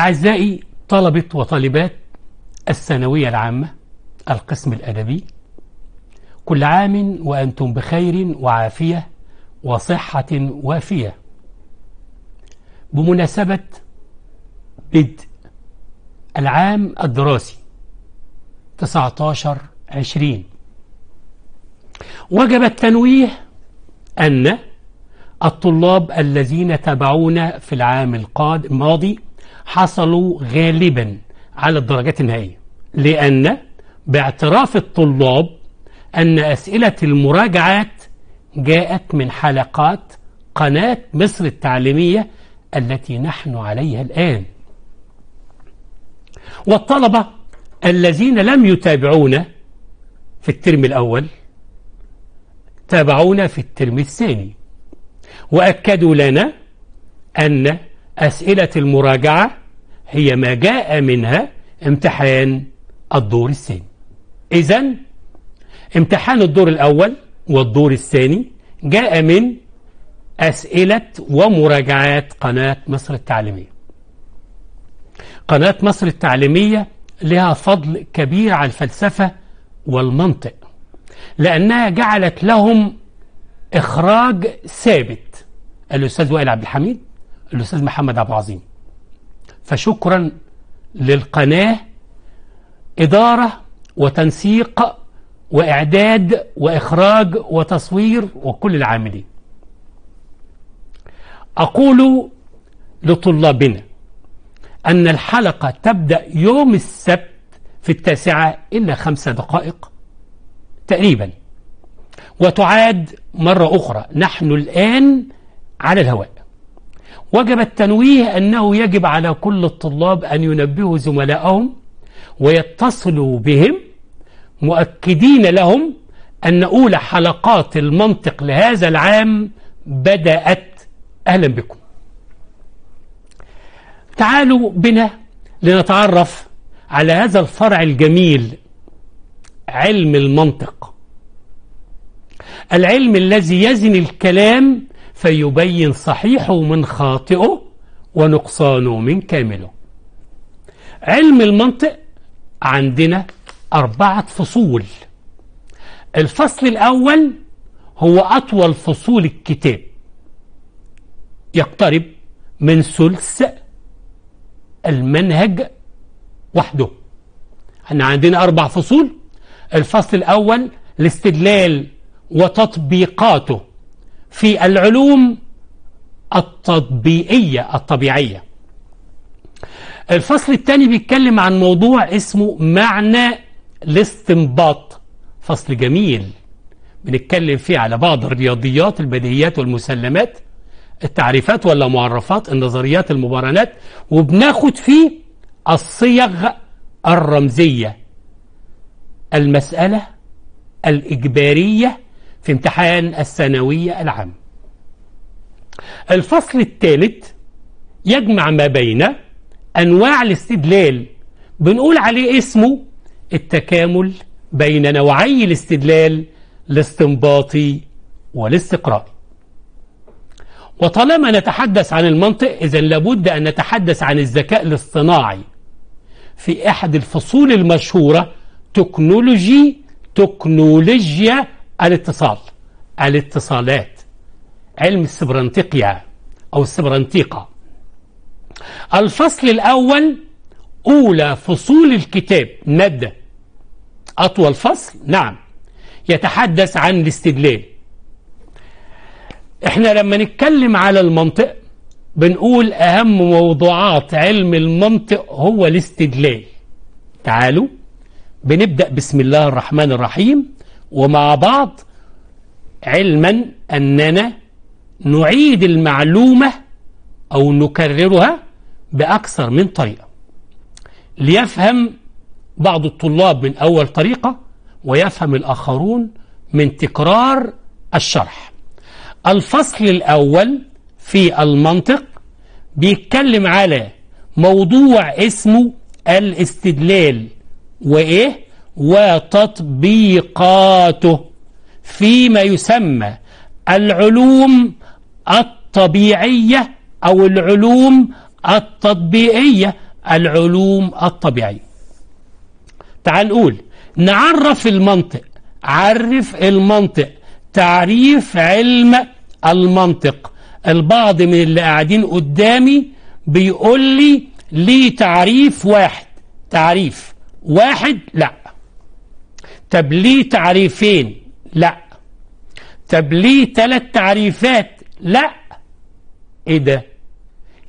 أعزائي طلبة وطالبات الثانوية العامة القسم الأدبي كل عام وأنتم بخير وعافية وصحة وافية بمناسبة بدء العام الدراسي 19 20 وجب التنويه أن الطلاب الذين تابعونا في العام الماضي حصلوا غالبا على الدرجات النهائية لأن باعتراف الطلاب أن أسئلة المراجعات جاءت من حلقات قناة مصر التعليمية التي نحن عليها الآن والطلبة الذين لم يتابعونا في الترم الأول تابعونا في الترم الثاني وأكدوا لنا أن أسئلة المراجعة هي ما جاء منها امتحان الدور الثاني إذا امتحان الدور الأول والدور الثاني جاء من أسئلة ومراجعات قناة مصر التعليمية قناة مصر التعليمية لها فضل كبير على الفلسفة والمنطق لأنها جعلت لهم إخراج ثابت الأستاذ وائل عبد الحميد الأستاذ محمد عبد العظيم فشكرا للقناة إدارة وتنسيق وإعداد وإخراج وتصوير وكل العاملين أقول لطلابنا أن الحلقة تبدأ يوم السبت في التاسعة إلا خمسة دقائق تقريبا وتعاد مرة أخرى نحن الآن على الهواء وجب التنويه أنه يجب على كل الطلاب أن ينبهوا زملائهم ويتصلوا بهم مؤكدين لهم أن أولى حلقات المنطق لهذا العام بدأت أهلا بكم تعالوا بنا لنتعرف على هذا الفرع الجميل علم المنطق العلم الذي يزن الكلام فيبين صحيحه من خاطئه ونقصانه من كامله علم المنطق عندنا أربعة فصول الفصل الأول هو أطول فصول الكتاب يقترب من ثلث المنهج وحده احنا عندنا أربع فصول الفصل الأول الاستدلال وتطبيقاته في العلوم التطبيقية الطبيعية الفصل الثاني بيتكلم عن موضوع اسمه معنى الاستنباط فصل جميل بنتكلم فيه على بعض الرياضيات البديهيات والمسلمات التعريفات ولا معرفات النظريات المبارنات وبناخد فيه الصيغ الرمزية المسألة الإجبارية في امتحان الثانوية العام الفصل الثالث يجمع ما بين أنواع الاستدلال بنقول عليه اسمه التكامل بين نوعي الاستدلال الاستنباطي والاستقرائي وطالما نتحدث عن المنطق إذا لابد أن نتحدث عن الذكاء الاصطناعي في أحد الفصول المشهورة تكنولوجي تكنولوجيا الاتصال الاتصالات علم السبرنتيقيا أو السبرنتيقا الفصل الأول أولى فصول الكتاب مادة أطول فصل نعم يتحدث عن الاستدلال احنا لما نتكلم على المنطق بنقول أهم موضوعات علم المنطق هو الاستدلال تعالوا بنبدأ بسم الله الرحمن الرحيم ومع بعض علما أننا نعيد المعلومة أو نكررها بأكثر من طريقة ليفهم بعض الطلاب من أول طريقة ويفهم الآخرون من تكرار الشرح الفصل الأول في المنطق بيتكلم على موضوع اسمه الاستدلال وإيه وتطبيقاته فيما يسمى العلوم الطبيعية أو العلوم التطبيقية العلوم الطبيعية تعال نقول نعرف المنطق عرف المنطق تعريف علم المنطق البعض من اللي قاعدين قدامي بيقول لي ليه تعريف واحد تعريف واحد لا ليه تعريفين لا ليه ثلاث تعريفات لا ايه ده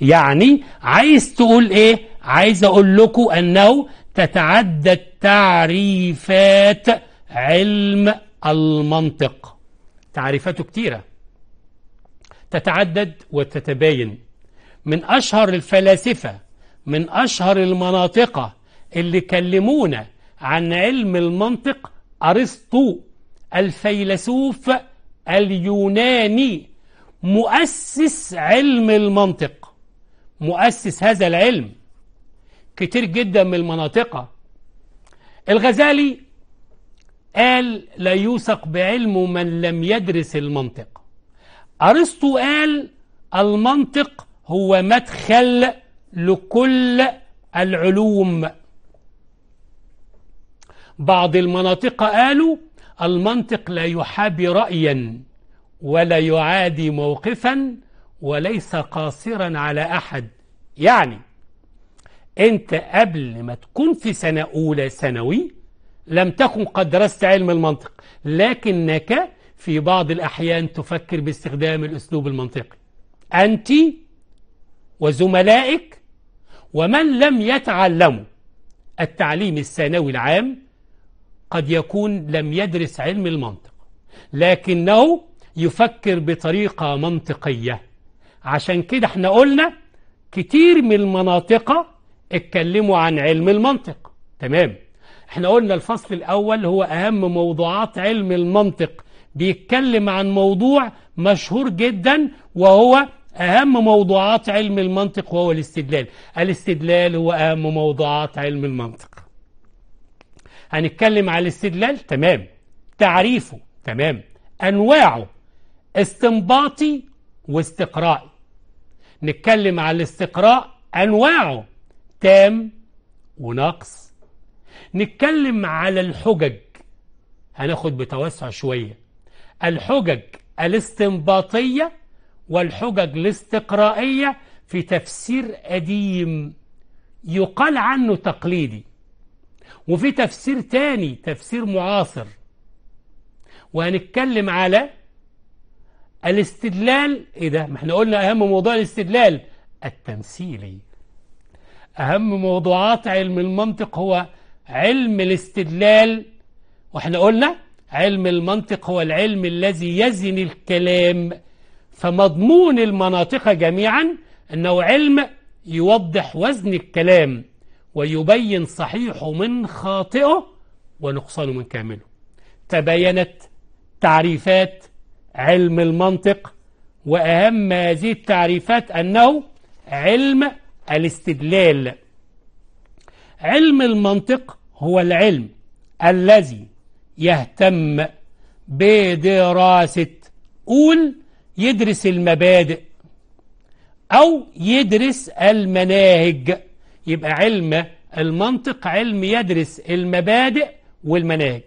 يعني عايز تقول ايه عايز اقول لكم انه تتعدى تعريفات علم المنطق تعريفاته كتيرة تتعدد وتتباين من أشهر الفلاسفة من أشهر المناطقة اللي كلمونا عن علم المنطق أرسطو الفيلسوف اليوناني مؤسس علم المنطق مؤسس هذا العلم كتير جدا من المناطقة الغزالي قال لا يوثق بعلم من لم يدرس المنطق أرسطو قال المنطق هو مدخل لكل العلوم بعض المناطق قالوا المنطق لا يحابي رأيا ولا يعادي موقفا وليس قاصرا على أحد يعني أنت قبل ما تكون في سنة أولى ثانوي لم تكن قد درست علم المنطق لكنك في بعض الأحيان تفكر باستخدام الأسلوب المنطقي أنت وزملائك ومن لم يتعلموا التعليم الثانوي العام قد يكون لم يدرس علم المنطق لكنه يفكر بطريقة منطقية عشان كده احنا قلنا كتير من المناطق اتكلموا عن علم المنطق تمام احنا قلنا الفصل الأول هو أهم موضوعات علم المنطق بيتكلم عن موضوع مشهور جدا وهو أهم موضوعات علم المنطق وهو الاستدلال الاستدلال هو أهم موضوعات علم المنطق هنتكلم على الاستدلال تمام تعريفه تمام أنواعه استنباطي واستقرائي نتكلم على الاستقراء أنواعه تام ونقص نتكلم على الحجج هناخد بتوسع شوية الحجج الاستنباطية والحجج الاستقرائية في تفسير قديم يقال عنه تقليدي وفي تفسير تاني تفسير معاصر وهنتكلم على الاستدلال ايه ده ما احنا قلنا اهم موضوع الاستدلال التمثيلي اهم موضوعات علم المنطق هو علم الاستدلال واحنا قلنا علم المنطق هو العلم الذي يزن الكلام فمضمون المناطق جميعا انه علم يوضح وزن الكلام ويبين صحيحه من خاطئه ونقصانه من كامله تبينت تعريفات علم المنطق وأهم هذه التعريفات أنه علم الاستدلال علم المنطق هو العلم الذي يهتم بدراسة قول يدرس المبادئ أو يدرس المناهج يبقى علم المنطق علم يدرس المبادئ والمناهج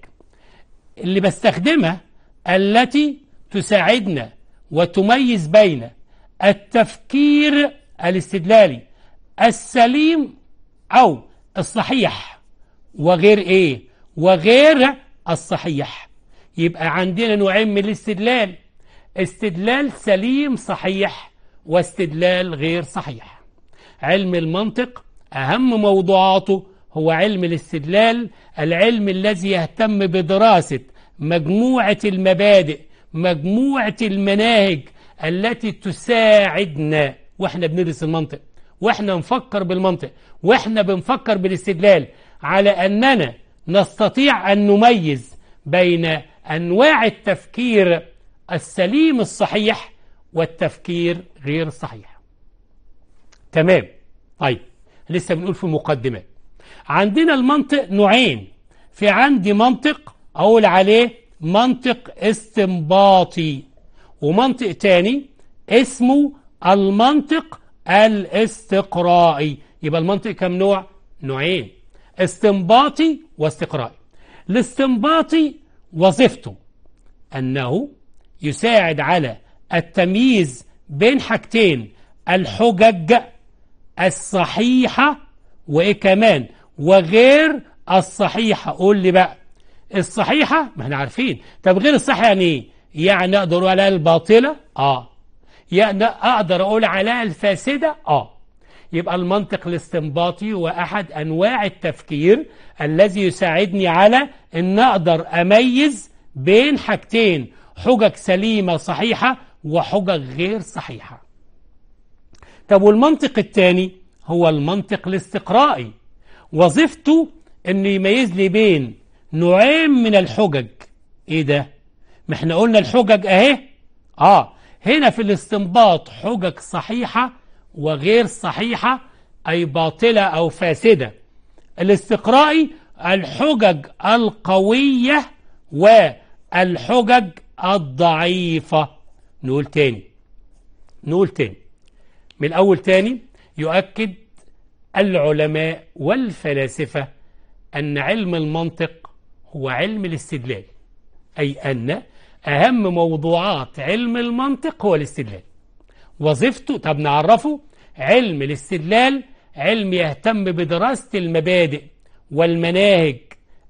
اللي بستخدمها التي تساعدنا وتميز بين التفكير الاستدلالي السليم أو الصحيح وغير إيه وغير الصحيح يبقى عندنا نوعين من الاستدلال استدلال سليم صحيح واستدلال غير صحيح علم المنطق أهم موضوعاته هو علم الاستدلال العلم الذي يهتم بدراسة مجموعة المبادئ مجموعة المناهج التي تساعدنا واحنا بندرس المنطق واحنا نفكر بالمنطق واحنا بنفكر بالاستدلال على أننا نستطيع أن نميز بين أنواع التفكير السليم الصحيح والتفكير غير الصحيح تمام طيب لسه بنقول في المقدمة عندنا المنطق نوعين في عندي منطق أقول عليه منطق استنباطي ومنطق تاني اسمه المنطق الاستقرائي يبقى المنطق كم نوع؟ نوعين استنباطي واستقرائي الاستنباطي وظيفته أنه يساعد على التمييز بين حاجتين الحجج الصحيحة وإيه كمان وغير الصحيحة قول لي بقى الصحيحة ما احنا عارفين طب غير الصحيحة يعني ايه يعني أقدر أقول عليها الباطلة آه يعني أقدر أقول عليها الفاسدة آه يبقى المنطق الاستنباطي هو أحد أنواع التفكير الذي يساعدني على أن أقدر أميز بين حاجتين حجج سليمة صحيحة وحجج غير صحيحة طب والمنطق الثاني هو المنطق الاستقرائي وظيفته انه يميز لي بين نوعين من الحجج ايه ده ما احنا قلنا الحجج اهي اه هنا في الاستنباط حجج صحيحة وغير صحيحة أي باطلة أو فاسدة الاستقرائي الحجج القوية والحجج الضعيفة نقول تاني نقول تاني من الأول تاني يؤكد العلماء والفلاسفة أن علم المنطق هو علم الاستدلال أي أن أهم موضوعات علم المنطق هو الاستدلال وظيفته طب نعرفه علم الاستدلال علم يهتم بدراسة المبادئ والمناهج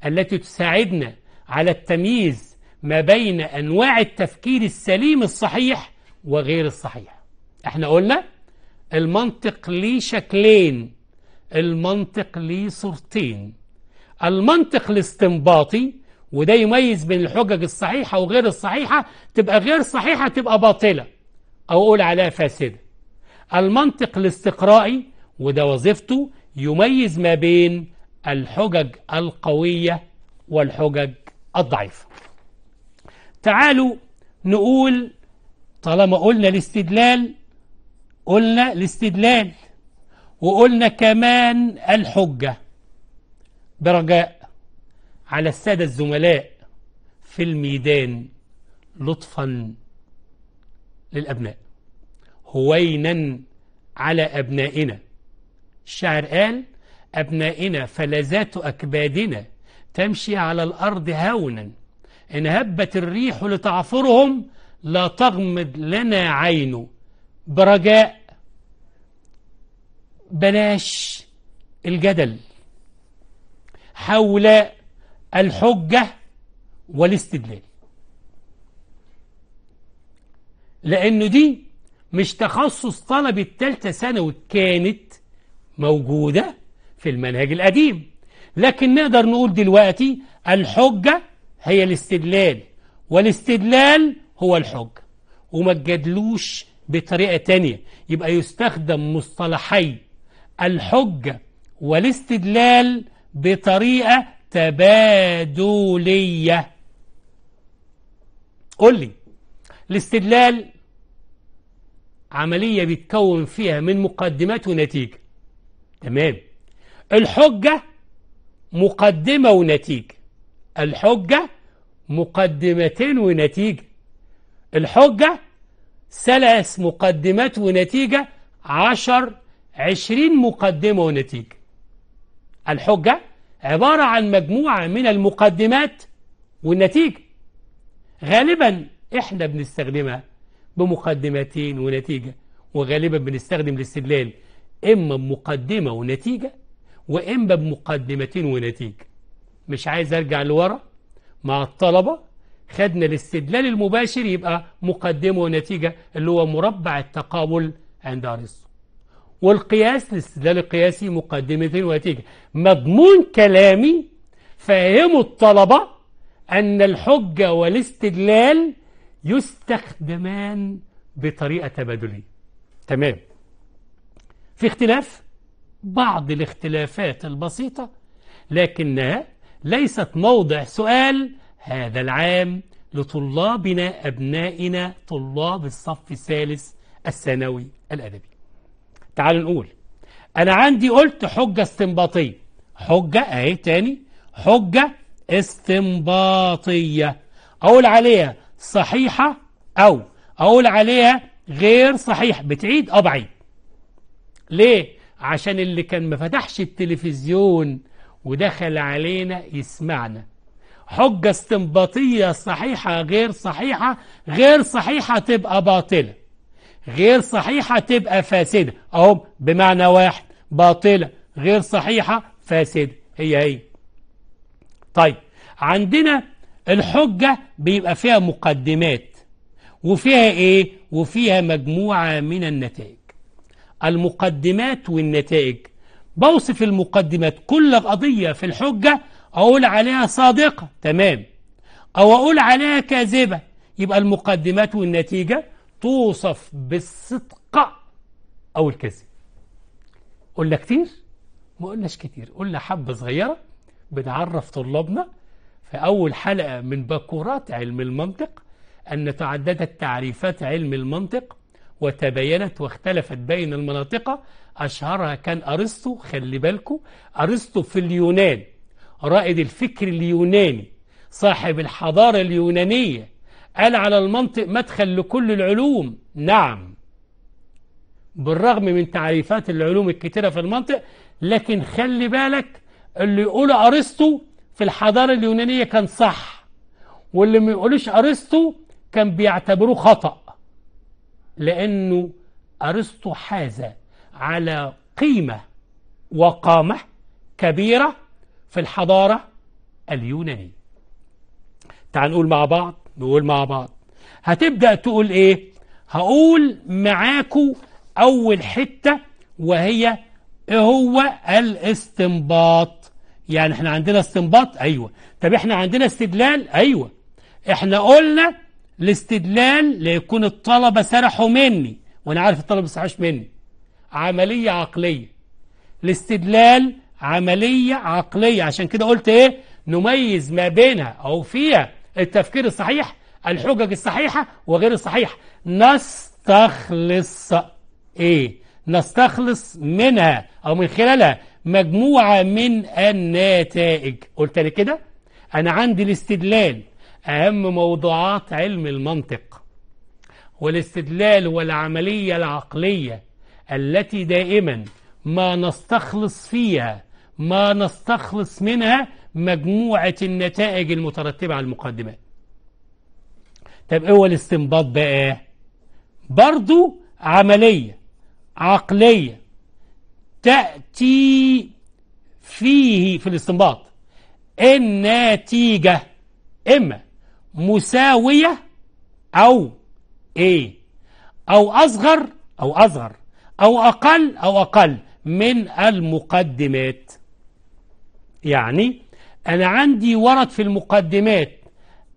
التي تساعدنا على التمييز ما بين أنواع التفكير السليم الصحيح وغير الصحيح احنا قلنا المنطق ليه شكلين المنطق ليه صورتين المنطق الاستنباطي وده يميز بين الحجج الصحيحة وغير الصحيحة تبقى غير صحيحة تبقى باطلة أو أقول عليها فاسدة المنطق الاستقرائي وده وظيفته يميز ما بين الحجج القوية والحجج الضعيفة تعالوا نقول طالما قلنا الاستدلال قلنا الاستدلال وقلنا كمان الحجة برجاء على السادة الزملاء في الميدان لطفا للأبناء هوينا على أبنائنا الشاعر قال أبنائنا فلذات أكبادنا تمشي على الأرض هونا إن هبت الريح لتعفرهم لا تغمد لنا عين برجاء بلاش الجدل حول الحجة والاستدلال لأنه دي مش تخصص طلب التالتة ثانوي كانت موجودة في المنهج القديم لكن نقدر نقول دلوقتي الحجة هي الاستدلال والاستدلال هو الحجة وما تجادلوش بطريقة تانية يبقى يستخدم مصطلحي الحجة والاستدلال بطريقة تبادلية قل لي الاستدلال عملية بيتكون فيها من مقدمات ونتيجة تمام الحجة مقدمة ونتيجة الحجة مقدمتين ونتيجة الحجة ثلاث مقدمات ونتيجة عشر عشرين مقدمة ونتيجة الحجة عبارة عن مجموعة من المقدمات والنتيجة غالبا احنا بنستخدمها بمقدمتين ونتيجة وغالبا بنستخدم الاستدلال إما بمقدمة ونتيجة وإما بمقدمتين ونتيجة مش عايز أرجع لورا مع الطلبة خدنا الاستدلال المباشر يبقى مقدمة ونتيجة اللي هو مربع التقابل عند أرسطو والقياس الاستدلال القياسي مقدمة ونتيجة مضمون كلامي فهموا الطلبة أن الحجة والاستدلال يستخدمان بطريقة تبادلية تمام في اختلاف بعض الاختلافات البسيطة لكنها ليست موضع سؤال هذا العام لطلابنا أبنائنا طلاب الصف الثالث الثانوي الأدبي تعالوا نقول أنا عندي قلت حجة استنباطية حجة أهي تاني حجة استنباطية أقول عليها صحيحة أو أقول عليها غير صحيح بتعيد أو آه، بعيد ليه؟ عشان اللي كان ما فتحش التلفزيون ودخل علينا يسمعنا حجة استنباطية صحيحة غير صحيحة غير صحيحة تبقى باطلة غير صحيحة تبقى فاسدة أهو بمعنى واحد باطلة غير صحيحة فاسدة هي هي طيب عندنا الحجة بيبقى فيها مقدمات وفيها إيه؟ وفيها مجموعة من النتائج المقدمات والنتائج بوصف المقدمات كل قضية في الحجة أقول عليها صادقة تمام أو أقول عليها كاذبة يبقى المقدمات والنتيجة توصف بالصدق أو الكذب قلنا كتير ما قلناش كتير قلنا حبة صغيرة بنعرف طلابنا في أول حلقة من بكورات علم المنطق أن تعددت تعريفات علم المنطق وتباينت واختلفت بين المناطق أشهرها كان أرسطو خلي بالكم أرسطو في اليونان رائد الفكر اليوناني صاحب الحضارة اليونانية قال على المنطق مدخل لكل العلوم نعم بالرغم من تعريفات العلوم الكتيرة في المنطق لكن خلي بالك اللي يقوله أرسطو في الحضارة اليونانية كان صح واللي ما يقولوش أرسطو كان بيعتبروه خطأ لأنه أرسطو حاز على قيمة وقامة كبيرة في الحضارة اليونانية تعال نقول مع بعض نقول مع بعض هتبدأ تقول ايه هقول معاكو اول حتة وهي ايه هو الاستنباط يعني احنا عندنا استنباط ايوه طب احنا عندنا استدلال ايوه احنا قلنا الاستدلال ليكون الطلبة سرحوا مني وانا عارف الطلبة سرحوش مني عملية عقلية الاستدلال عملية عقلية عشان كده قلت إيه نميز ما بينها أو فيها التفكير الصحيح الحجج الصحيحة وغير الصحيحة نستخلص إيه نستخلص منها أو من خلالها مجموعة من النتائج قلت لي كده أنا عندي الاستدلال أهم موضوعات علم المنطق والاستدلال والعملية العقلية التي دائما ما نستخلص فيها ما نستخلص منها مجموعة النتائج المترتبة على المقدمات طب هو الاستنباط بقى برضو عملية عقلية تأتي فيه في الاستنباط النتيجة إما مساوية أو إيه أو أصغر أو أصغر أو أقل أو أقل من المقدمات يعني أنا عندي ورد في المقدمات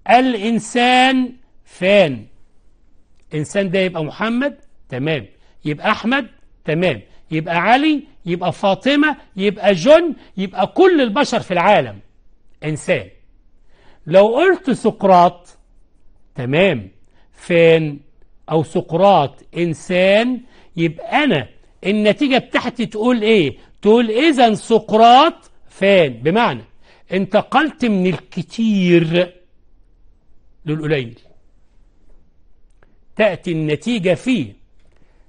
الإنسان فان إنسان ده يبقى محمد تمام يبقى أحمد تمام يبقى علي يبقى فاطمة يبقى جن يبقى كل البشر في العالم إنسان لو قلت سقراط تمام فان أو سقراط إنسان يبقى أنا النتيجة بتاعتي تقول إيه تقول إذا سقراط فان بمعنى انتقلت من الكتير للقليل تأتي النتيجة فيه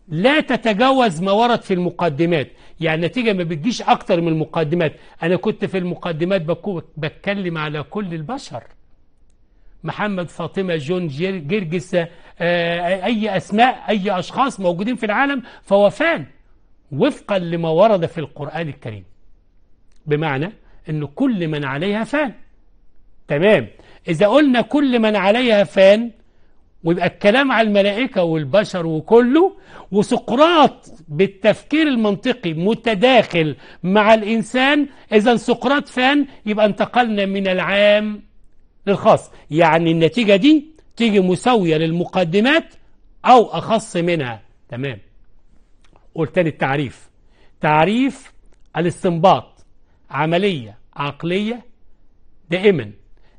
لا تتجاوز ما ورد في المقدمات يعني النتيجة ما بتجيش أكتر من المقدمات أنا كنت في المقدمات بتكلم على كل البشر محمد فاطمة جون جرجس آه، أي أسماء أي أشخاص موجودين في العالم فوفان وفقا لما ورد في القرآن الكريم بمعنى أن كل من عليها فان تمام إذا قلنا كل من عليها فان ويبقى الكلام على الملائكة والبشر وكله وسقراط بالتفكير المنطقي متداخل مع الإنسان إذا سقراط فان يبقى انتقلنا من العام للخاص يعني النتيجة دي تيجي مساوية للمقدمات أو أخص منها تمام قلت تاني التعريف تعريف الاستنباط عملية عقلية دائما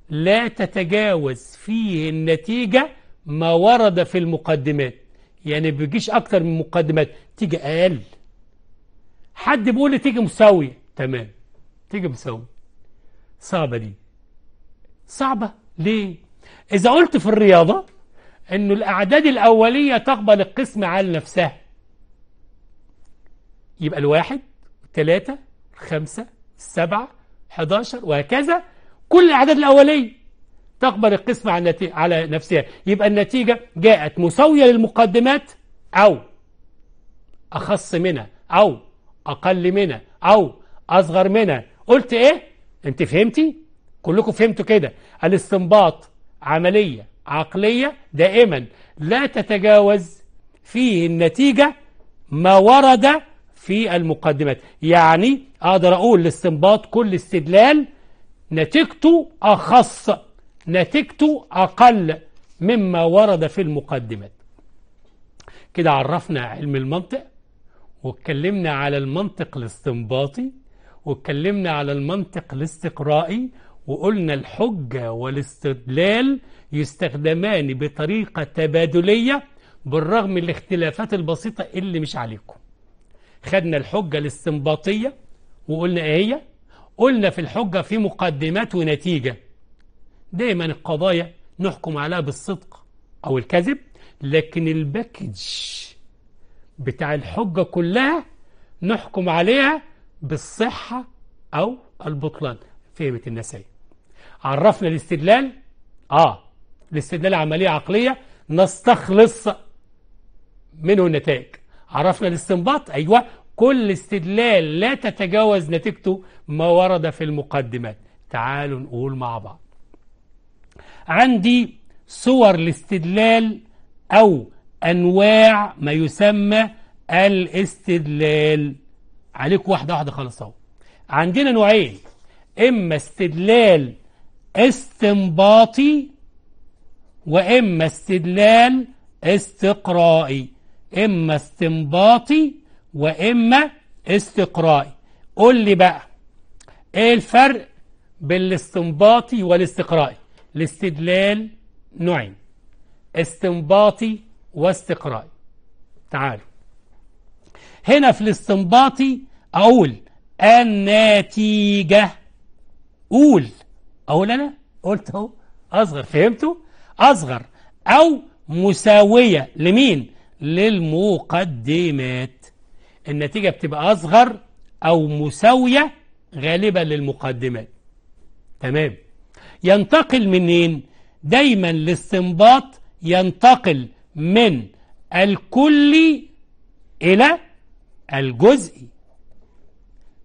لا تتجاوز فيه النتيجة ما ورد في المقدمات يعني بيجيش أكتر من مقدمات تيجي أقل حد بيقول لي تيجي مساوية تمام تيجي مساوية صعبة دي صعبة ليه إذا قلت في الرياضة أنه الأعداد الأولية تقبل القسم على نفسها يبقى الواحد والثلاثة خمسة سبعة 11 وهكذا كل الأعداد الأولية تقبل القسمة على, على نفسها يبقى النتيجة جاءت مساوية للمقدمات أو أخص منها أو أقل منها أو أصغر منها قلت إيه؟ أنت فهمتي؟ كلكم فهمتوا كده الاستنباط عملية عقلية دائما لا تتجاوز فيه النتيجة ما ورد في المقدمات يعني أقدر أقول الاستنباط كل استدلال نتيجته أخص نتيجته أقل مما ورد في المقدمات كده عرفنا علم المنطق واتكلمنا على المنطق الاستنباطي واتكلمنا على المنطق الاستقرائي وقلنا الحجة والاستدلال يستخدمان بطريقة تبادلية بالرغم من الاختلافات البسيطة اللي مش عليكم خدنا الحجة الاستنباطية وقلنا ايه هي قلنا في الحجة في مقدمات ونتيجة دايما القضايا نحكم عليها بالصدق أو الكذب لكن الباكج بتاع الحجة كلها نحكم عليها بالصحة أو البطلان فهمت الناس ايه عرفنا الاستدلال آه الاستدلال عملية عقلية نستخلص منه النتائج عرفنا الاستنباط أيوة كل استدلال لا تتجاوز نتيجته ما ورد في المقدمات تعالوا نقول مع بعض عندي صور الاستدلال أو أنواع ما يسمى الاستدلال عليك واحدة واحدة خلاص اهو عندنا نوعين إما استدلال استنباطي وإما استدلال استقرائي إما استنباطي وإما استقرائي قول لي بقى إيه الفرق بين الاستنباطي والاستقرائي الاستدلال نوعين استنباطي واستقرائي تعالوا هنا في الاستنباطي أقول النتيجة قول أقول أنا قلت أهو أصغر فهمتوا أصغر أو مساوية لمين للمقدمات النتيجة بتبقى أصغر أو مساوية غالبا للمقدمات تمام ينتقل منين دايما الاستنباط ينتقل من الكل إلى الجزئي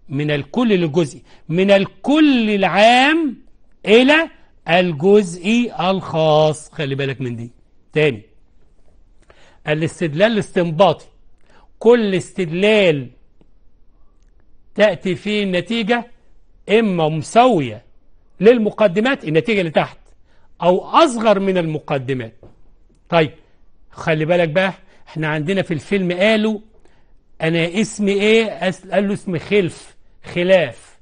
من الكل للجزئي من الكل العام إلى الجزئي الخاص خلي بالك من دي تاني الاستدلال الاستنباطي كل استدلال تأتي فيه النتيجة إما مساوية للمقدمات النتيجة اللي تحت أو أصغر من المقدمات طيب خلي بالك بقى احنا عندنا في الفيلم قالوا أنا اسمي إيه قال له اسم خلف خلاف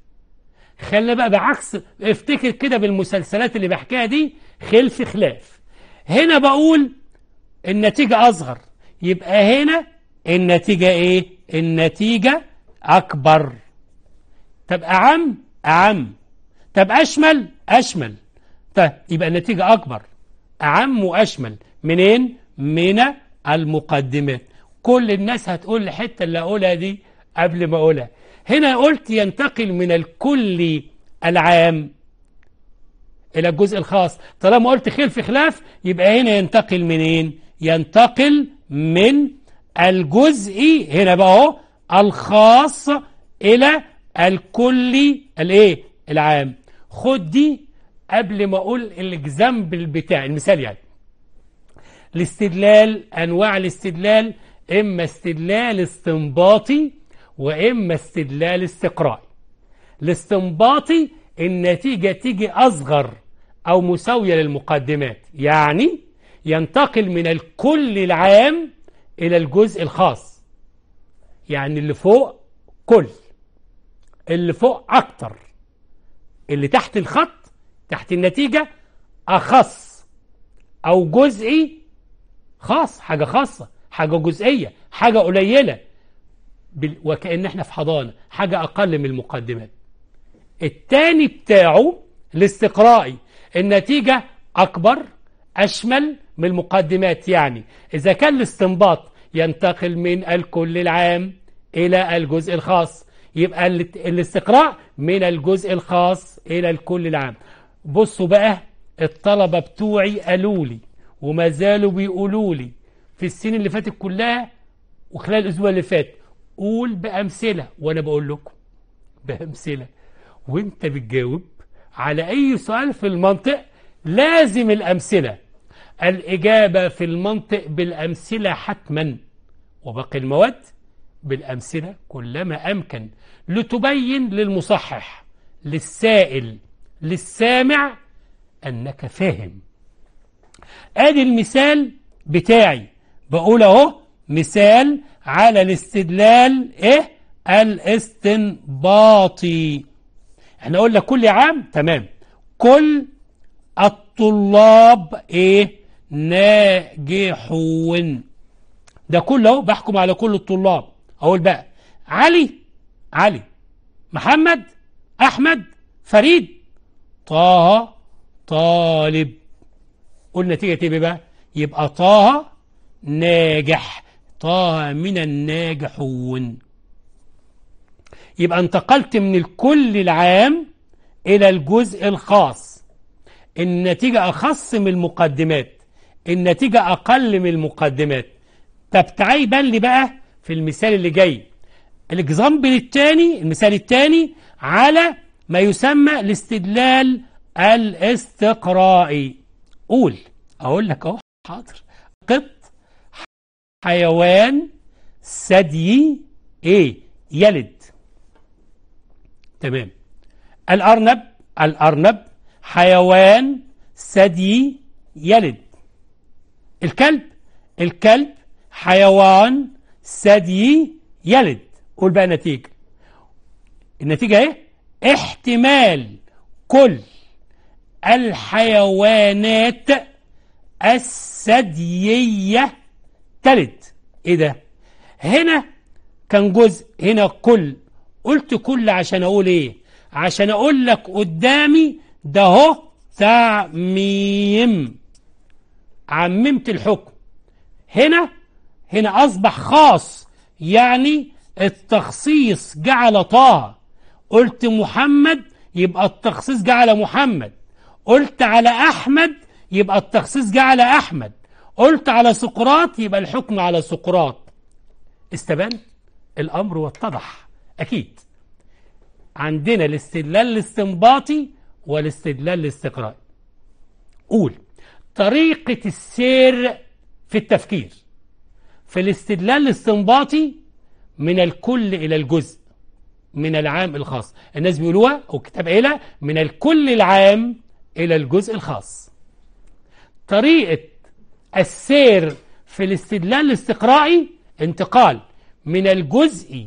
خلي بقى بعكس افتكر كده بالمسلسلات اللي بحكيها دي خلف خلاف هنا بقول النتيجة أصغر يبقى هنا النتيجة إيه النتيجة أكبر طب أعم أعم طب أشمل أشمل طب يبقى النتيجة أكبر أعم وأشمل منين من المقدمات كل الناس هتقول الحتة اللي أقولها دي قبل ما أقولها هنا قلت ينتقل من الكل العام إلى الجزء الخاص طالما قلت خلف خلاف يبقى هنا ينتقل منين ينتقل من الجزئي هنا بقى اهو الخاص إلى الكلي الايه العام خد دي قبل ما أقول الإكزامبل بتاع المثال يعني الاستدلال أنواع الاستدلال إما استدلال استنباطي وإما استدلال استقرائي الاستنباطي النتيجة تيجي أصغر أو مساوية للمقدمات يعني ينتقل من الكل العام إلى الجزء الخاص يعني اللي فوق كل اللي فوق أكتر اللي تحت الخط تحت النتيجة أخص أو جزئي خاص حاجة خاصة حاجة جزئية حاجة قليلة وكأن احنا في حضانة حاجة أقل من المقدمات التاني بتاعه الاستقرائي النتيجة أكبر أشمل من المقدمات يعني إذا كان الاستنباط ينتقل من الكل العام إلى الجزء الخاص يبقى الاستقراء من الجزء الخاص إلى الكل العام بصوا بقى الطلبة بتوعي قالوا لي وما زالوا بيقولوا لي في السنين اللي فاتت كلها وخلال الأسبوع اللي فات قول بأمثلة وأنا بقول لكم بأمثلة وانت بتجاوب على أي سؤال في المنطق لازم الأمثلة الإجابة في المنطق بالأمثلة حتما وباقي المواد بالأمثلة كلما أمكن لتبين للمصحح للسائل للسامع أنك فاهم أدي المثال بتاعي بقول أهو مثال على الاستدلال إيه الاستنباطي احنا قلنا كل عام تمام كل الطلاب ايه ناجحون ده كله اهو بحكم على كل الطلاب اقول بقى علي علي محمد احمد فريد طه طالب قلنا نتيجه ايه بقى يبقى طه ناجح طه من الناجحون يبقى انتقلت من الكل العام إلى الجزء الخاص النتيجة أخص من المقدمات النتيجة أقل من المقدمات طب تعالى بان لي بقى في المثال اللي جاي الإكزامبل الثاني المثال الثاني على ما يسمى الاستدلال الاستقرائي قول أقول لك أهو حاضر قط حيوان ثديي إيه يلد تمام الأرنب الأرنب حيوان ثديي يلد الكلب الكلب حيوان ثدي يلد قول بقى النتيجة النتيجة ايه احتمال كل الحيوانات الثديية تلد ايه ده هنا كان جزء هنا كل قلت كل عشان اقول ايه عشان اقول لك قدامي ده هو تعميم عممت الحكم هنا هنا أصبح خاص يعني التخصيص جعل طه قلت محمد يبقى التخصيص جعل محمد قلت على أحمد يبقى التخصيص جعل أحمد قلت على سقراط يبقى الحكم على سقراط استبان الأمر واتضح أكيد عندنا الاستدلال الاستنباطي والاستدلال الاستقرائي قول طريقة السير في التفكير في الاستدلال الاستنباطي من الكل إلى الجزء من العام الخاص الناس بيقولوها وكتاب إيه من الكل العام إلى الجزء الخاص طريقة السير في الاستدلال الاستقرائي انتقال من الجزئي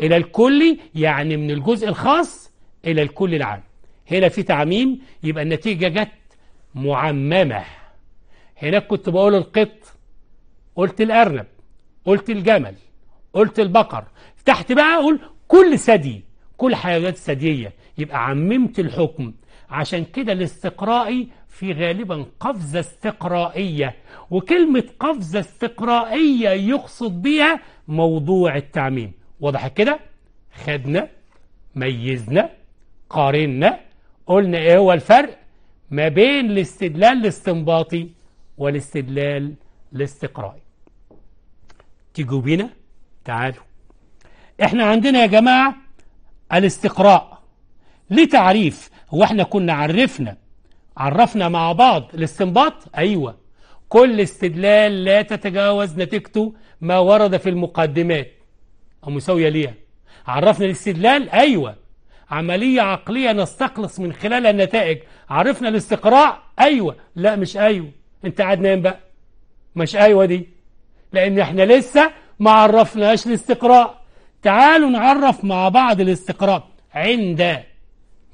إلى الكلي يعني من الجزء الخاص إلى الكل العام هنا في تعميم يبقى النتيجة جت معممة هناك كنت بقول القط قلت الأرنب قلت الجمل قلت البقر تحت بقى أقول كل ثدي كل حيوانات سدية يبقى عممت الحكم عشان كده الاستقرائي في غالبا قفزة استقرائية وكلمة قفزة استقرائية يقصد بيها موضوع التعميم واضح كده خدنا ميزنا قارنا قلنا ايه هو الفرق ما بين الاستدلال الاستنباطي والاستدلال الاستقرائي تيجوا بينا تعالوا احنا عندنا يا جماعة الاستقراء ليه تعريف هو احنا كنا عرفنا عرفنا مع بعض الاستنباط ايوه كل استدلال لا تتجاوز نتيجته ما ورد في المقدمات أو مساوية ليها عرفنا الاستدلال أيوة عملية عقلية نستخلص من خلالها النتائج عرفنا الاستقراء أيوة لا مش أيوة أنت قاعد نايم بقى مش أيوة دي لأن احنا لسه ما عرفناش الاستقراء تعالوا نعرف مع بعض الاستقراء عند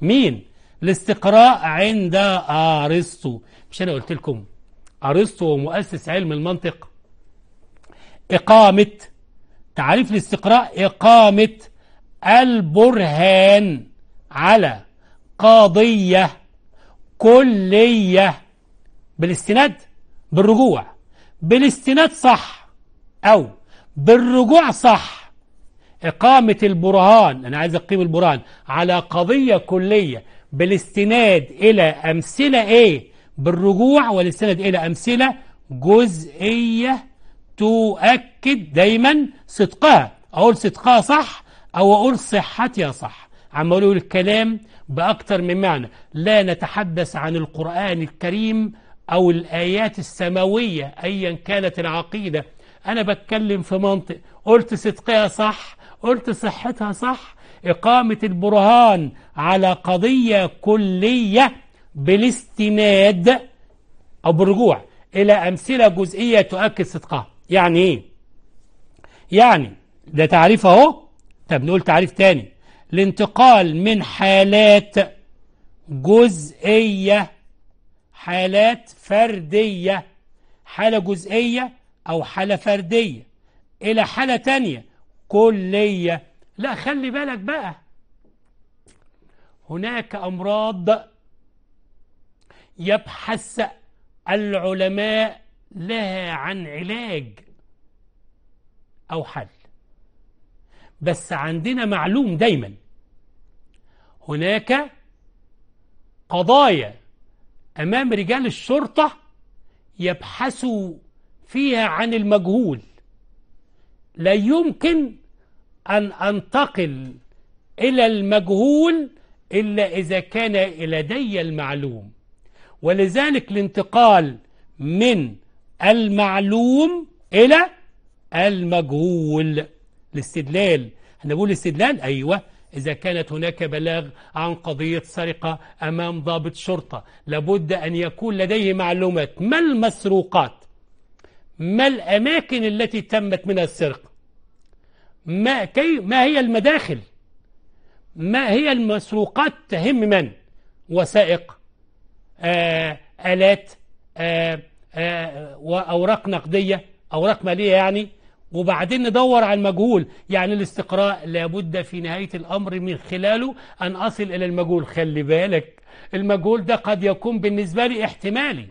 مين الاستقراء عند أرسطو مش أنا قلت لكم أرسطو ومؤسس علم المنطق إقامة تعريف الاستقراء إقامة البرهان على قاضية كلية بالاستناد بالرجوع بالاستناد صح أو بالرجوع صح إقامة البرهان أنا عايز أقيم البرهان على قضية كلية بالاستناد إلى أمثلة إيه بالرجوع والاستناد إلى أمثلة جزئية تؤكد دايما صدقها أقول صدقها صح أو أقول صحتها صح عم بقول الكلام بأكثر من معنى لا نتحدث عن القرآن الكريم أو الآيات السماوية أيا كانت العقيدة أنا بتكلم في منطق قلت صدقها صح قلت صحتها صح إقامة البرهان على قضية كلية بالاستناد أو بالرجوع إلى أمثلة جزئية تؤكد صدقها يعني إيه؟ يعني ده تعريف أهو طب نقول تعريف تاني الانتقال من حالات جزئية حالات فردية حالة جزئية أو حالة فردية إلى حالة تانية كلية لا خلي بالك بقى هناك أمراض يبحث العلماء لها عن علاج أو حل بس عندنا معلوم دايما هناك قضايا أمام رجال الشرطة يبحثوا فيها عن المجهول لا يمكن أن أنتقل إلى المجهول إلا إذا كان لدي المعلوم ولذلك الانتقال من المعلوم إلى المجهول الاستدلال بقول استدلال أيوة إذا كانت هناك بلاغ عن قضية سرقة أمام ضابط شرطة لابد أن يكون لديه معلومات ما المسروقات ما الأماكن التي تمت منها السرقة ما, كي ما هي المداخل ما هي المسروقات تهم من وسائق آه آلات آه آه وأوراق نقدية أوراق مالية يعني وبعدين ندور على المجهول يعني الاستقراء لابد في نهاية الأمر من خلاله أن أصل إلى المجهول خلي بالك المجهول ده قد يكون بالنسبة لي احتمالي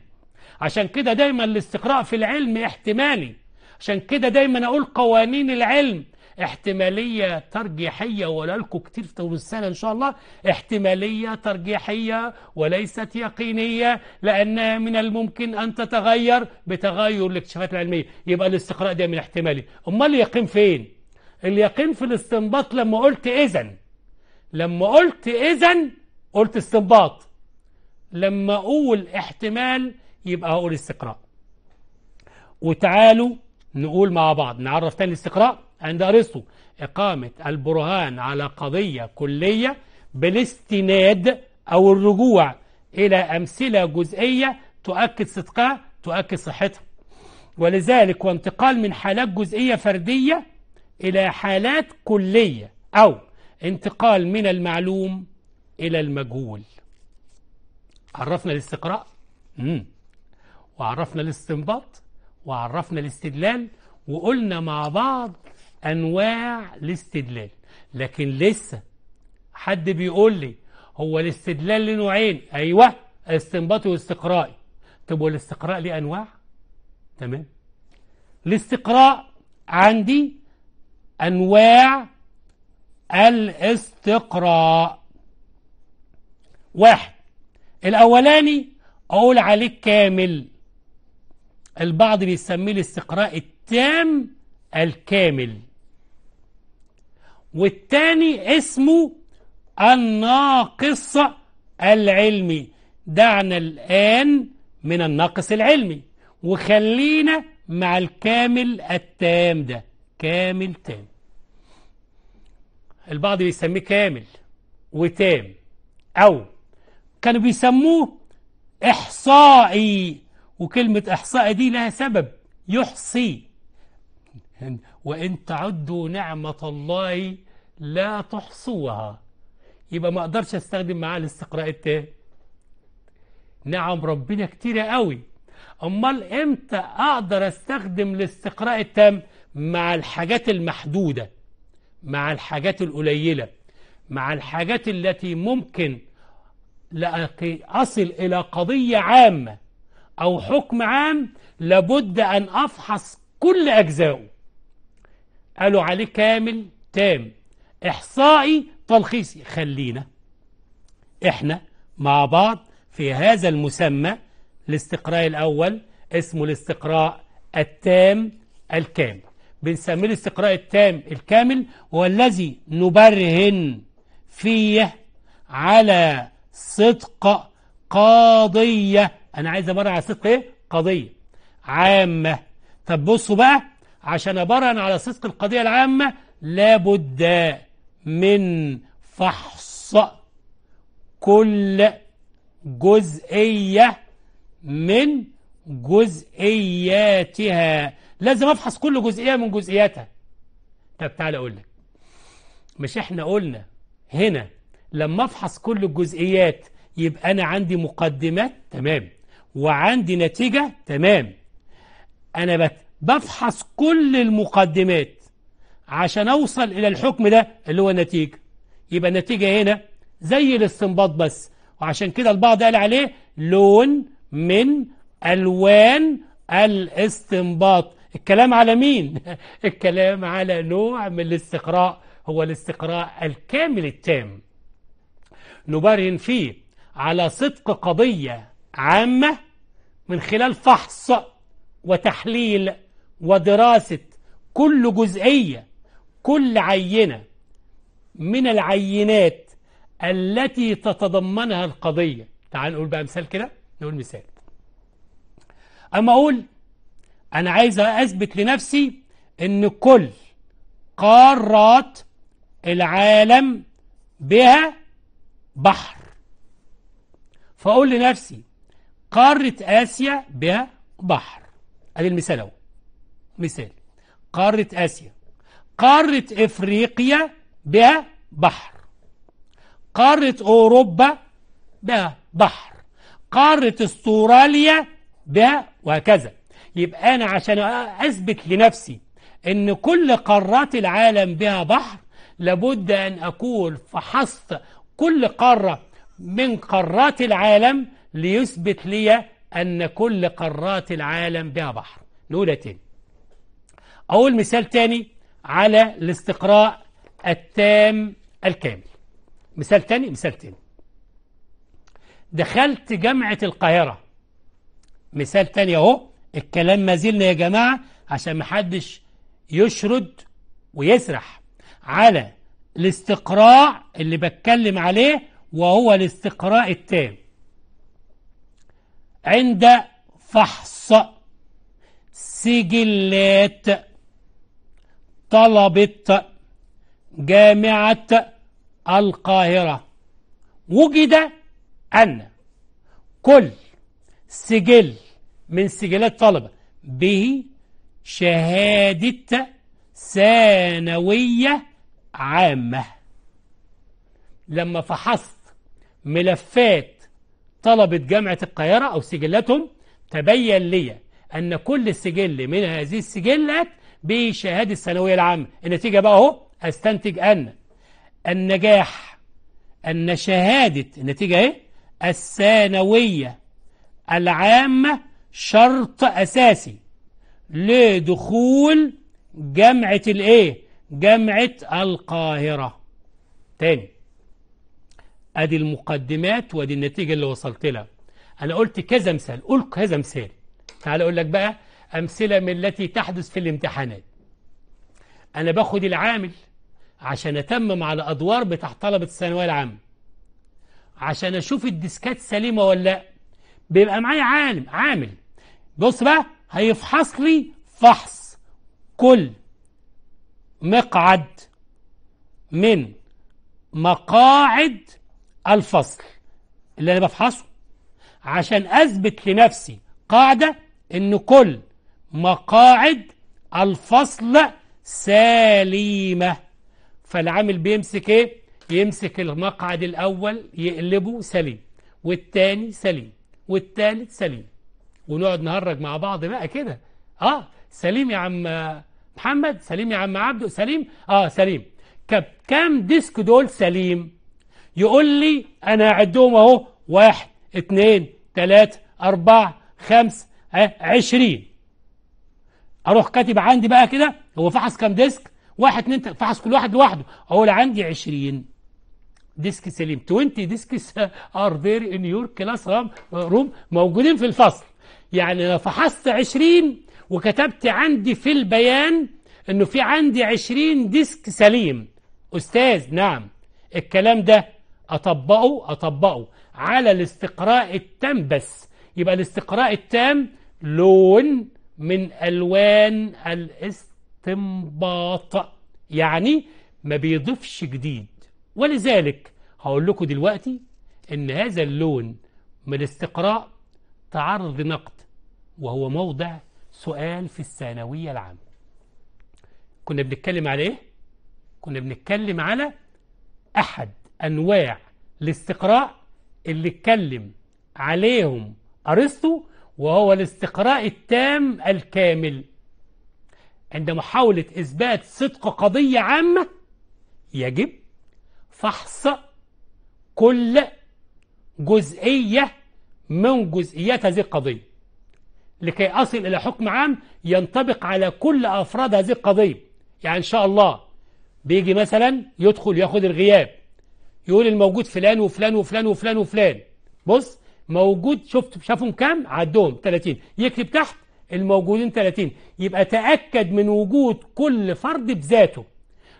عشان كده دايما الاستقراء في العلم احتمالي عشان كده دايما أقول قوانين العلم احتمالية ترجيحية ولا لكم كتير في السنة إن شاء الله احتمالية ترجيحية وليست يقينية لأنها من الممكن أن تتغير بتغير الاكتشافات العلمية يبقى الاستقراء ده من احتمالي أمال اليقين فين؟ اليقين في الاستنباط لما قلت إذن لما قلت إذن قلت استنباط لما أقول احتمال يبقى هقول استقراء وتعالوا نقول مع بعض نعرف تاني الاستقراء عند أرسطو إقامة البرهان على قضية كلية بالاستناد أو الرجوع إلى أمثلة جزئية تؤكد صدقها تؤكد صحتها ولذلك وانتقال من حالات جزئية فردية إلى حالات كلية أو انتقال من المعلوم إلى المجهول عرفنا الاستقراء مم. وعرفنا الاستنباط وعرفنا الاستدلال وقلنا مع بعض أنواع الاستدلال لكن لسه حد بيقول لي هو الاستدلال لنوعين أيوة استنباطي واستقرائي طب والاستقراء ليه أنواع؟ تمام الاستقراء عندي أنواع الاستقراء واحد الأولاني أقول عليه كامل البعض بيسميه الاستقراء التام الكامل والتاني اسمه الناقص العلمي دعنا الآن من الناقص العلمي وخلينا مع الكامل التام ده كامل تام البعض بيسميه كامل وتام أو كانوا بيسموه إحصائي وكلمة إحصائي دي لها سبب يحصي وإن تعدوا نعمة الله لا تحصوها يبقى ما أقدرش أستخدم معاه الاستقراء التاني نعم ربنا كتيرة قوي أمال إمتى أقدر أستخدم الاستقراء التام مع الحاجات المحدودة مع الحاجات القليلة مع الحاجات التي ممكن أصل إلى قضية عامة أو حكم عام لابد أن أفحص كل أجزائه قالوا عليه كامل تام إحصائي تلخيصي خلينا إحنا مع بعض في هذا المسمى الاستقراء الأول اسمه الاستقراء التام الكامل بنسميه الاستقراء التام الكامل والذي نبرهن فيه على صدق قضية أنا عايز ابرهن على صدق إيه؟ قضية عامة طب بصوا بقى عشان أبرهن على صدق القضية العامة لابد من فحص كل جزئية من جزئياتها لازم أفحص كل جزئية من جزئياتها طب تعالى أقول لك مش إحنا قلنا هنا لما أفحص كل الجزئيات يبقى أنا عندي مقدمات تمام وعندي نتيجة تمام أنا بت بفحص كل المقدمات عشان أوصل إلى الحكم ده اللي هو النتيجة يبقى النتيجة هنا زي الاستنباط بس وعشان كده البعض قال عليه لون من ألوان الاستنباط الكلام على مين؟ الكلام على نوع من الاستقراء هو الاستقراء الكامل التام نبرهن فيه على صدق قضية عامة من خلال فحص وتحليل ودراسة كل جزئية كل عينة من العينات التي تتضمنها القضية تعال نقول بقى مثال كده نقول مثال أما أقول أنا عايز أثبت لنفسي أن كل قارات العالم بها بحر فأقول لنفسي قارة آسيا بها بحر أدي المثال أهو مثال قارة آسيا قارة إفريقيا بها بحر قارة أوروبا بها بحر قارة استراليا بها وهكذا يبقى أنا عشان أثبت لنفسي أن كل قارات العالم بها بحر لابد أن أكون فحصت كل قارة من قارات العالم ليثبت لي أن كل قارات العالم بها بحر نقولها تاني أقول مثال تاني على الاستقراء التام الكامل مثال تاني مثال تاني دخلت جامعة القاهرة مثال تاني اهو الكلام ما زلنا يا جماعة عشان محدش يشرد ويسرح على الاستقراء اللي بتكلم عليه وهو الاستقراء التام عند فحص سجلات طلبة جامعة القاهرة وجد أن كل سجل من سجلات طلبة به شهادة ثانوية عامة لما فحصت ملفات طلبة جامعة القاهرة أو سجلاتهم تبين لي أن كل سجل من هذه السجلات بشهادة الثانوية العامة النتيجة بقى اهو أستنتج أن النجاح أن شهادة النتيجة ايه الثانوية العامة شرط أساسي لدخول جامعة الايه جامعة القاهرة تاني ادي المقدمات وادي النتيجة اللي وصلت لها انا قلت كذا مثال قلت كذا مثال تعال اقول لك بقى أمثلة من التي تحدث في الامتحانات أنا باخد العامل عشان أتمم على أدوار بتاع طلبة الثانوية العامة عشان أشوف الديسكات سليمة ولا لا بيبقى معايا عالم عامل بص بقى هيفحص لي فحص كل مقعد من مقاعد الفصل اللي أنا بفحصه عشان أثبت لنفسي قاعدة إن كل مقاعد الفصل سليمة فالعامل بيمسك ايه يمسك المقعد الأول يقلبه سليم والتاني سليم والتالت سليم ونقعد نهرج مع بعض بقى كده اه سليم يا عم محمد سليم يا عم عبده سليم اه سليم كم كام ديسك دول سليم يقول لي انا هعدهم اهو واحد اتنين تلاتة اربعة خمس عشرين اروح كاتب عندي بقى كده هو فحص كام ديسك واحد اتنين فحص كل واحد لوحده اقول عندي 20 ديسك سليم 20 ديسك ار ذير ان يور كلاس روم موجودين في الفصل يعني لو فحصت 20 وكتبت عندي في البيان انه في عندي 20 ديسك سليم استاذ نعم الكلام ده اطبقه اطبقه على الاستقراء التام بس يبقى الاستقراء التام لون من ألوان الاستنباط يعني ما بيضيفش جديد ولذلك هقول لكم دلوقتي إن هذا اللون من الاستقراء تعرض نقد وهو موضع سؤال في الثانوية العامة كنا بنتكلم على إيه؟ كنا بنتكلم على أحد أنواع الاستقراء اللي اتكلم عليهم أرسطو وهو الاستقراء التام الكامل عند محاولة إثبات صدق قضية عامة يجب فحص كل جزئية من جزئيات هذه القضية لكي أصل إلى حكم عام ينطبق على كل أفراد هذه القضية يعني إن شاء الله بيجي مثلا يدخل ياخد الغياب يقول الموجود فلان وفلان وفلان وفلان وفلان بص موجود شفت شافهم كام عدهم 30 يكتب تحت الموجودين 30 يبقى تأكد من وجود كل فرد بذاته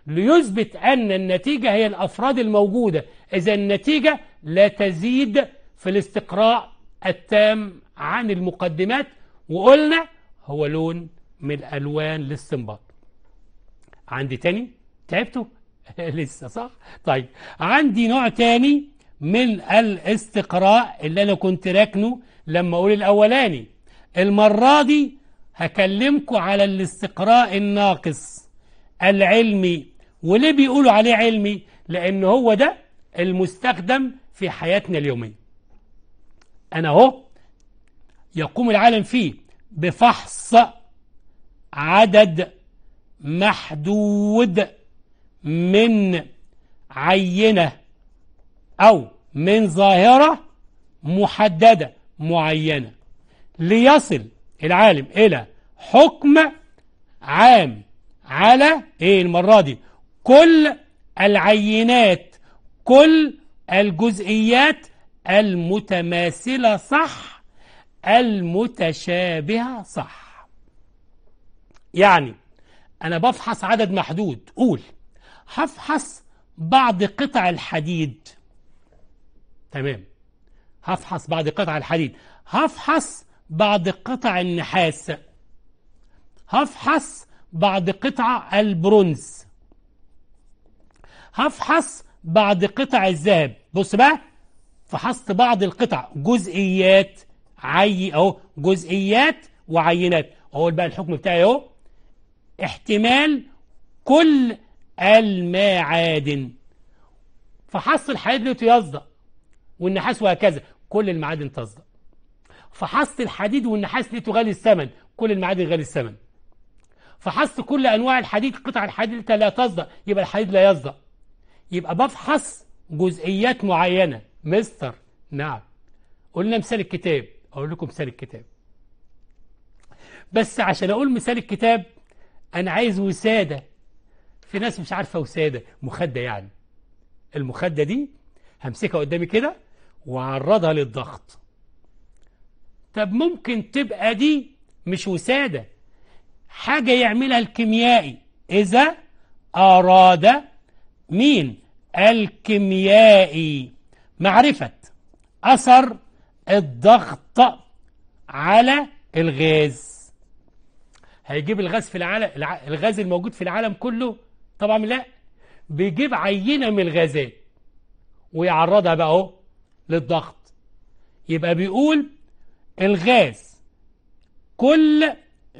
ليثبت أن النتيجة هي الأفراد الموجودة إذا النتيجة لا تزيد في الاستقراء التام عن المقدمات وقلنا هو لون من الألوان الاستنباط عندي تاني تعبتوا لسه صح طيب عندي نوع تاني من الاستقراء اللي أنا كنت راكنه لما أقول الأولاني المرة دي هكلمكم على الاستقراء الناقص العلمي وليه بيقولوا عليه علمي لأن هو ده المستخدم في حياتنا اليومية أنا أهو يقوم العالم فيه بفحص عدد محدود من عينة أو من ظاهرة محددة معينة ليصل العالم إلى حكم عام على إيه المرة دي كل العينات كل الجزئيات المتماثلة صح المتشابهة صح يعني أنا بفحص عدد محدود قول هفحص بعض قطع الحديد تمام هفحص بعد قطع الحديد هفحص بعد قطع النحاس هفحص بعد قطع البرونز هفحص بعد قطع الذهب بص بقى فحصت بعض القطع جزئيات عي اهو جزئيات وعينات اقول بقى الحكم بتاعي اهو احتمال كل المعادن فحص الحديد له يصدق والنحاس وهكذا كل المعادن تصدق فحصت الحديد والنحاس ليه غالي الثمن كل المعادن غالي الثمن فحصت كل أنواع الحديد قطع الحديد لا تصدق يبقى الحديد لا يصدق يبقى بفحص جزئيات معينة مستر نعم قلنا مثال الكتاب أقول لكم مثال الكتاب بس عشان أقول مثال الكتاب أنا عايز وسادة في ناس مش عارفة وسادة مخدة يعني المخدة دي همسكها قدامي كده وعرضها للضغط طب ممكن تبقى دي مش وسادة حاجة يعملها الكيميائي إذا أراد مين الكيميائي معرفة أثر الضغط على الغاز هيجيب الغاز في العالم الغاز الموجود في العالم كله طبعا لا بيجيب عينة من الغازات ويعرضها بقى اهو للضغط يبقى بيقول الغاز كل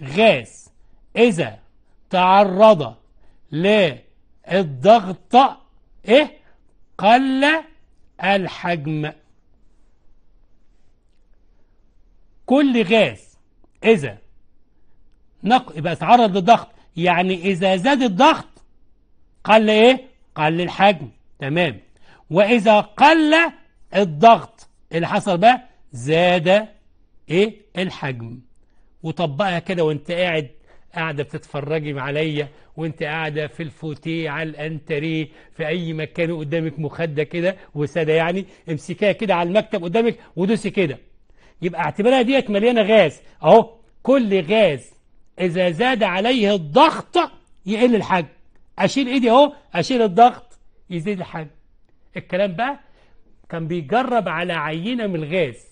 غاز إذا تعرض للضغط إيه قل الحجم كل غاز إذا نق... يبقى تعرض للضغط يعني إذا زاد الضغط قل إيه؟ قل الحجم تمام وإذا قل الضغط اللي حصل بقى زاد ايه الحجم وطبقها كده وانت قاعد قاعده بتتفرجي عليا وانت قاعده في الفوتيه على الانتريه في اي مكان قدامك مخده كده وساده يعني امسكيها كده على المكتب قدامك ودوسي كده يبقى اعتبرها ديت مليانه غاز اهو كل غاز اذا زاد عليه الضغط يقل الحجم اشيل ايدي اهو اشيل الضغط يزيد الحجم الكلام بقى كان بيجرب على عينة من الغاز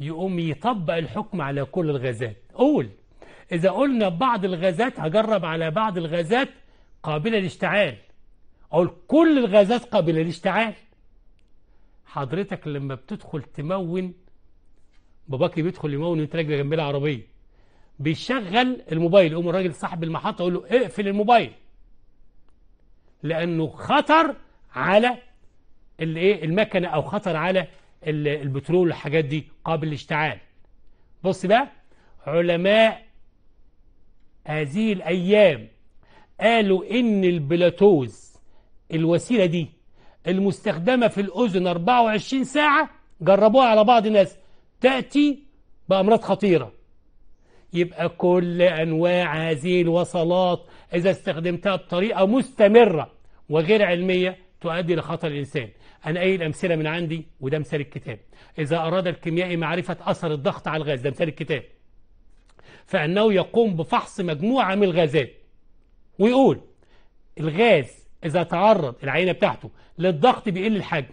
يقوم يطبق الحكم على كل الغازات قول إذا قلنا بعض الغازات هجرب على بعض الغازات قابلة للاشتعال أقول كل الغازات قابلة للاشتعال حضرتك لما بتدخل تمون باباكي بيدخل يمون وانت راجل جنب العربية بيشغل الموبايل يقوم الراجل صاحب المحطة يقول له اقفل الموبايل لأنه خطر على اللي ايه المكنه او خطر على البترول والحاجات دي قابل للاشتعال بص بقى علماء هذه الايام قالوا ان البلاتوز الوسيله دي المستخدمه في الاذن 24 ساعه جربوها على بعض الناس تاتي بامراض خطيره يبقى كل انواع هذه الوصلات اذا استخدمتها بطريقه مستمره وغير علميه تؤدي لخطر الانسان أنا قايل أمثلة من عندي وده مثال الكتاب إذا أراد الكيميائي معرفة أثر الضغط على الغاز ده مثال الكتاب فأنه يقوم بفحص مجموعة من الغازات ويقول الغاز إذا تعرض العينة بتاعته للضغط بيقل الحجم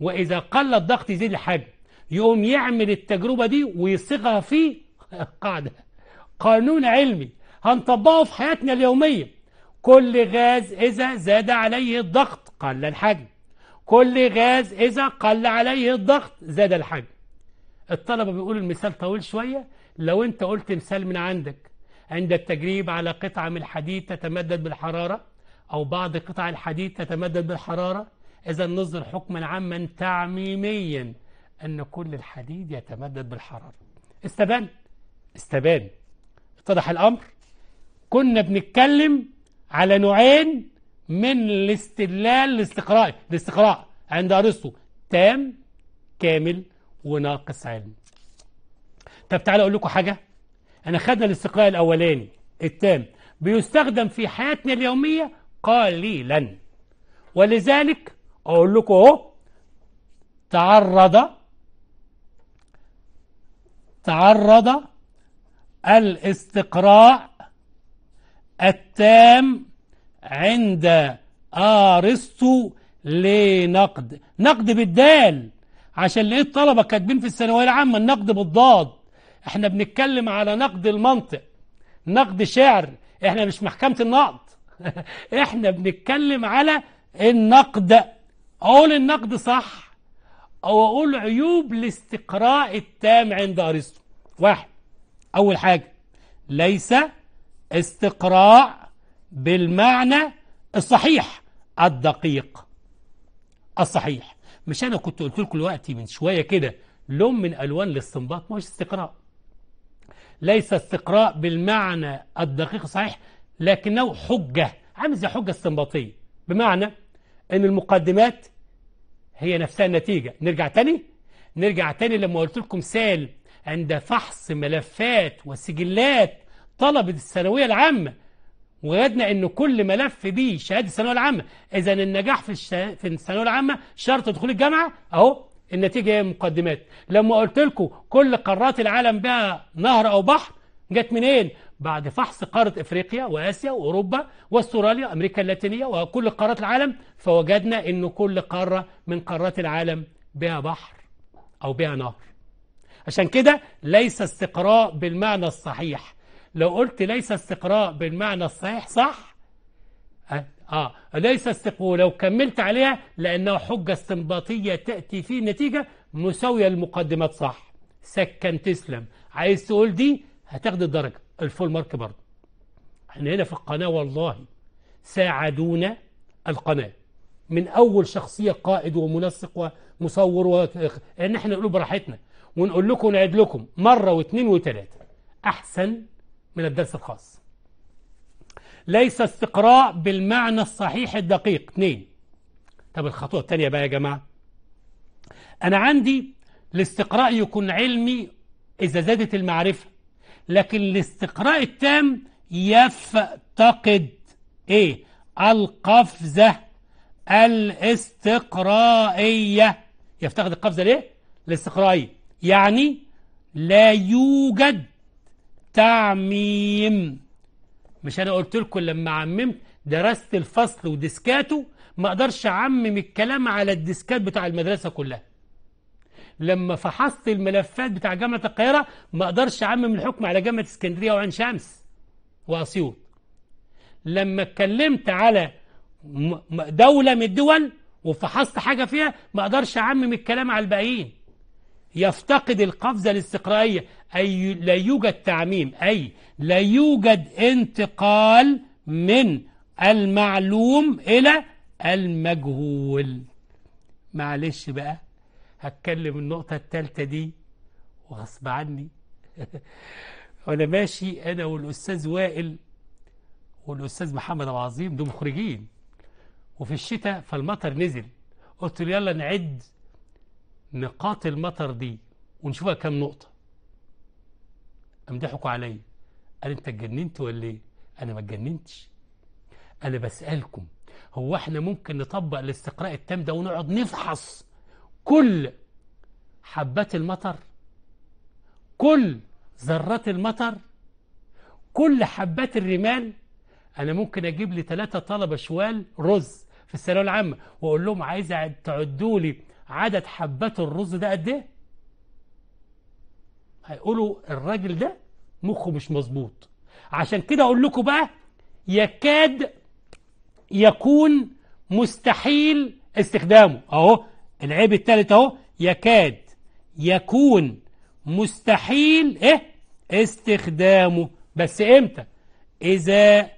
وإذا قل الضغط يزيد الحجم يقوم يعمل التجربة دي ويصيغها في قاعدة قانون علمي هنطبقه في حياتنا اليومية كل غاز إذا زاد عليه الضغط قل الحجم كل غاز إذا قل عليه الضغط زاد الحجم الطلبة بيقولوا المثال طويل شوية لو أنت قلت مثال من عندك عند التجريب على قطعة من الحديد تتمدد بالحرارة أو بعض قطع الحديد تتمدد بالحرارة إذا نظر حكما عاما تعميميا أن كل الحديد يتمدد بالحرارة استبان استبان اتضح الأمر كنا بنتكلم على نوعين من الاستدلال الاستقرائي الاستقراء عند أرسطو تام كامل وناقص علم طب تعالى أقول لكم حاجة أنا خدنا الاستقراء الأولاني التام بيستخدم في حياتنا اليومية قليلا ولذلك أقول لكم أهو تعرض تعرض الاستقراء التام عند أرسطو لنقد نقد بالدال عشان لقيت طلبة كاتبين في الثانوية العامة النقد بالضاد احنا بنتكلم على نقد المنطق نقد شعر احنا مش محكمة النقد احنا بنتكلم على النقد اقول النقد صح او اقول عيوب الاستقراء التام عند ارسطو واحد اول حاجة ليس استقراء بالمعنى الصحيح الدقيق الصحيح مش أنا كنت قلت لكم دلوقتي من شوية كده لون من ألوان الاستنباط مش استقراء ليس استقراء بالمعنى الدقيق الصحيح لكنه حجة عامل زي حجة استنباطية بمعنى أن المقدمات هي نفسها النتيجة نرجع تاني نرجع تاني لما قلت لكم سال عند فحص ملفات وسجلات طلبة الثانوية العامة وجدنا أن كل ملف بيه شهادة الثانوية العامة إذا النجاح في الش... في الثانوية العامة شرط دخول الجامعة أهو النتيجة هي مقدمات لما قلت لكم كل قارات العالم بها نهر أو بحر جت منين؟ بعد فحص قارة إفريقيا وآسيا وأوروبا واستراليا أمريكا اللاتينية وكل قارات العالم فوجدنا أن كل قارة من قارات العالم بها بحر أو بها نهر عشان كده ليس استقراء بالمعنى الصحيح لو قلت ليس استقراء بالمعنى الصحيح صح آه, آه. ليس استقراء ولو كملت عليها لانه حجة استنباطية تأتي في نتيجة مساوية للمقدمات صح سكن تسلم عايز تقول دي هتاخد الدرجة الفول مارك برضه احنا هنا في القناة والله ساعدونا القناة من أول شخصية قائد ومنسق ومصور و... ان احنا نقول براحتنا ونقول لكم ونعيد لكم مرة واثنين وثلاثة أحسن من الدرس الخاص ليس استقراء بالمعنى الصحيح الدقيق اثنين طب الخطوة الثانية بقى يا جماعة أنا عندي الاستقراء يكون علمي إذا زادت المعرفة لكن الاستقراء التام يفتقد إيه القفزة الاستقرائية يفتقد القفزة ليه؟ الاستقرائية يعني لا يوجد تعميم مش انا قلت لكم لما عممت درست الفصل وديسكاته ما اقدرش اعمم الكلام على الديسكات بتاع المدرسه كلها لما فحصت الملفات بتاع جامعه القاهره ما اقدرش اعمم الحكم على جامعه اسكندريه وعين شمس واسيوط لما اتكلمت على دوله من الدول وفحصت حاجه فيها ما اقدرش اعمم الكلام على الباقيين يفتقد القفزه الاستقرائيه أي لا يوجد تعميم أي لا يوجد انتقال من المعلوم إلى المجهول معلش بقى هتكلم النقطة الثالثة دي وغصب عني وأنا ماشي أنا والأستاذ وائل والأستاذ محمد أبو عظيم دول مخرجين وفي الشتاء فالمطر نزل قلت له يلا نعد نقاط المطر دي ونشوفها كام نقطة امدحكوا علي عليا قال انت اتجننت ولا ايه انا ما اتجننتش انا بسالكم هو احنا ممكن نطبق الاستقراء التام ده ونقعد نفحص كل حبات المطر كل ذرات المطر كل حبات الرمال انا ممكن اجيب لي ثلاثة طلبة شوال رز في الثانوية العامة واقول لهم عايز تعدوا لي عدد حبات الرز ده قد ايه هيقولوا الراجل ده مخه مش مظبوط عشان كده اقول لكم بقى يكاد يكون مستحيل استخدامه اهو العيب الثالث اهو يكاد يكون مستحيل ايه استخدامه بس امتى اذا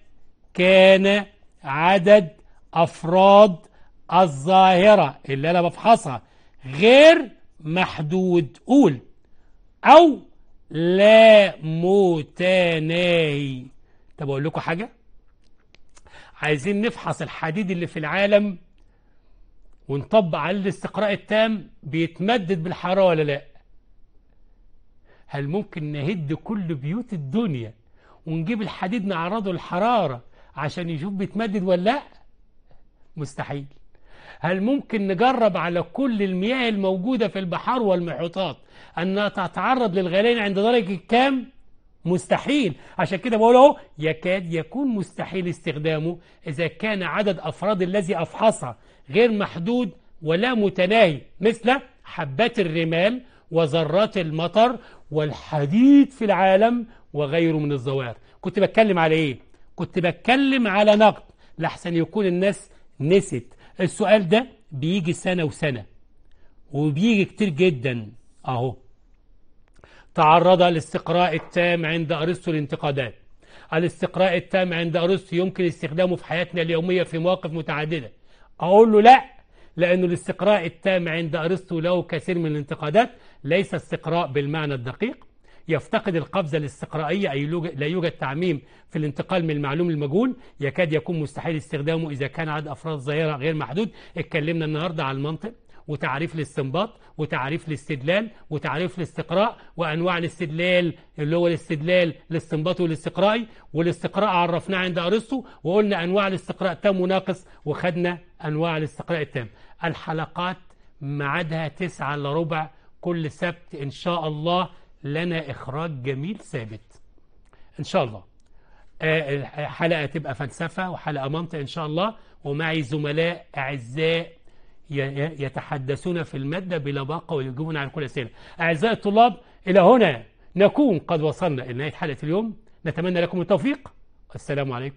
كان عدد افراد الظاهره اللي انا بفحصها غير محدود قول أو لا متناهي طب أقول لكم حاجة عايزين نفحص الحديد اللي في العالم ونطبق عليه الاستقراء التام بيتمدد بالحرارة ولا لا هل ممكن نهد كل بيوت الدنيا ونجيب الحديد نعرضه للحرارة عشان يشوف بيتمدد ولا لا مستحيل هل ممكن نجرب على كل المياه الموجودة في البحار والمحيطات أنها تتعرض للغليان عند درجة كام؟ مستحيل عشان كده بقول اهو يكاد يكون مستحيل استخدامه إذا كان عدد أفراد الذي أفحصها غير محدود ولا متناهي مثل حبات الرمال وذرات المطر والحديد في العالم وغيره من الظواهر كنت بتكلم على ايه كنت بتكلم على نقد لحسن يكون الناس نسيت السؤال ده بيجي سنة وسنة وبيجي كتير جدا أهو تعرض الاستقراء التام عند أرسطو الانتقادات الاستقراء التام عند أرسطو يمكن استخدامه في حياتنا اليومية في مواقف متعددة أقول له لا لأنه الاستقراء التام عند أرسطو له كثير من الانتقادات ليس استقراء بالمعنى الدقيق يفتقد القفزة الاستقرائية أي لا يوجد تعميم في الانتقال من المعلوم للمجهول يكاد يكون مستحيل استخدامه إذا كان عدد أفراد الظاهرة غير محدود اتكلمنا النهاردة على المنطق وتعريف الاستنباط وتعريف الاستدلال وتعريف الاستقراء وأنواع الاستدلال اللي هو الاستدلال الاستنباطي والاستقرائي والاستقراء عرفناه عند أرسطو وقلنا أنواع الاستقراء تام وناقص وخدنا أنواع الاستقراء التام الحلقات ميعادها تسعة إلا ربع كل سبت إن شاء الله لنا إخراج جميل ثابت إن شاء الله آه، حلقة تبقى فلسفة وحلقة منطق إن شاء الله ومعي زملاء أعزاء يتحدثون في المادة بلباقة ويجيبون على كل أسئلة أعزائي الطلاب إلى هنا نكون قد وصلنا إلى نهاية حلقة اليوم نتمنى لكم التوفيق السلام عليكم